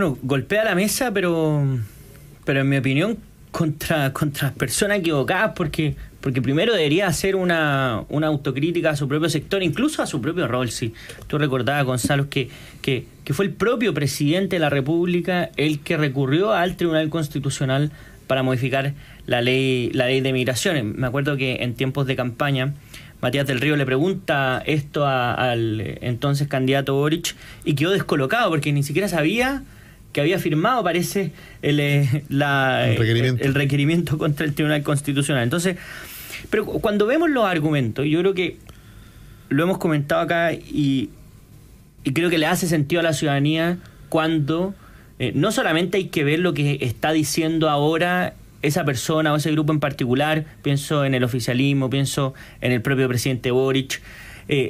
Bueno, golpea la mesa, pero, pero en mi opinión, contra, contra personas equivocadas, porque, porque primero debería hacer una, una autocrítica a su propio sector, incluso a su propio rol. Si tú recordabas, Gonzalo, que, que fue el propio presidente de la República el que recurrió al Tribunal Constitucional para modificar la ley, la ley de migraciones. Me acuerdo que en tiempos de campaña, Matías del Río le pregunta esto al entonces candidato Boric y quedó descolocado porque ni siquiera sabía que había firmado, parece, el, eh, eh, el, requerimiento. contra el Tribunal Constitucional. Entonces, pero cuando vemos los argumentos, yo creo que lo hemos comentado acá y, creo que le hace sentido a la ciudadanía cuando eh, no solamente hay que ver lo que está diciendo ahora esa persona o ese grupo en particular, pienso en el oficialismo, pienso en el propio presidente Boric,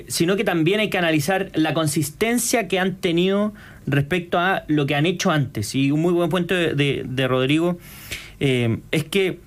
sino que también hay que analizar la consistencia que han tenido respecto a lo que han hecho antes. Y un muy buen punto de, Rodrigo eh, es que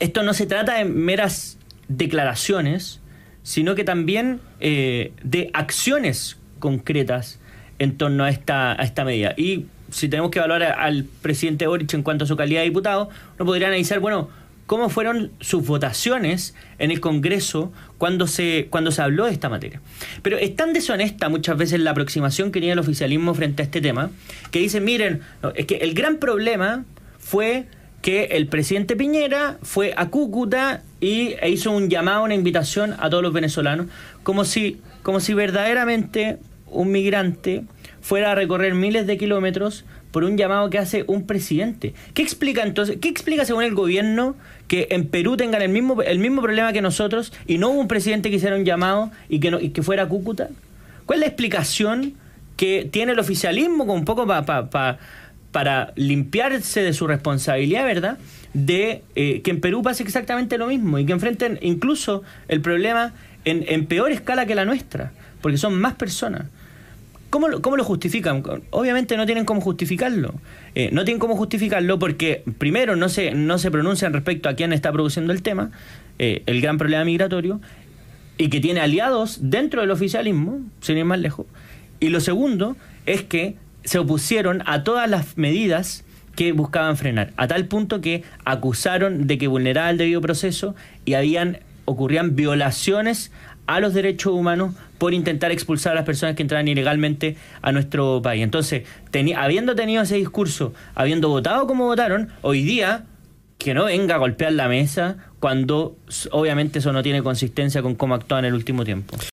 esto no se trata de meras declaraciones, sino que también eh, de acciones concretas en torno a esta, a esta medida. Y si tenemos que evaluar al presidente Boric en cuanto a su calidad de diputado, ...no podría analizar, bueno, cómo fueron sus votaciones en el Congreso cuando se, cuando se habló de esta materia. Pero es tan deshonesta muchas veces la aproximación que tiene el oficialismo frente a este tema, que dicen, miren, es que el gran problema fue que el presidente Piñera fue a Cúcuta y e hizo un llamado, una invitación a todos los venezolanos, como si, como si verdaderamente un migrante fuera a recorrer miles de kilómetros por un llamado que hace un presidente. ¿Qué explica entonces, qué explica según el gobierno que en Perú tengan el mismo, el mismo problema que nosotros y no hubo un presidente que hiciera un llamado y que, no, que fuera a Cúcuta? ¿Cuál es la explicación que tiene el oficialismo con un poco para limpiarse de su responsabilidad, ¿verdad? De eh, que en Perú pase exactamente lo mismo y que enfrenten incluso el problema en, en peor escala que la nuestra, porque son más personas. ¿Cómo lo, ¿Cómo lo justifican? Obviamente no tienen cómo justificarlo. Eh, no tienen cómo justificarlo porque, primero, no se, no se pronuncian respecto a quién está produciendo el tema, eh, el gran problema migratorio, y que tiene aliados dentro del oficialismo, sin ir más lejos. Y lo segundo es que se opusieron a todas las medidas que buscaban frenar, a tal punto que acusaron de que vulneraba el debido proceso y habían ocurrían violaciones a los derechos humanos por intentar expulsar a las personas que entraban ilegalmente a nuestro país. Entonces, habiendo tenido ese discurso, habiendo votado como votaron, hoy día que no venga a golpear la mesa cuando obviamente eso no tiene consistencia con cómo actúa en el último tiempo.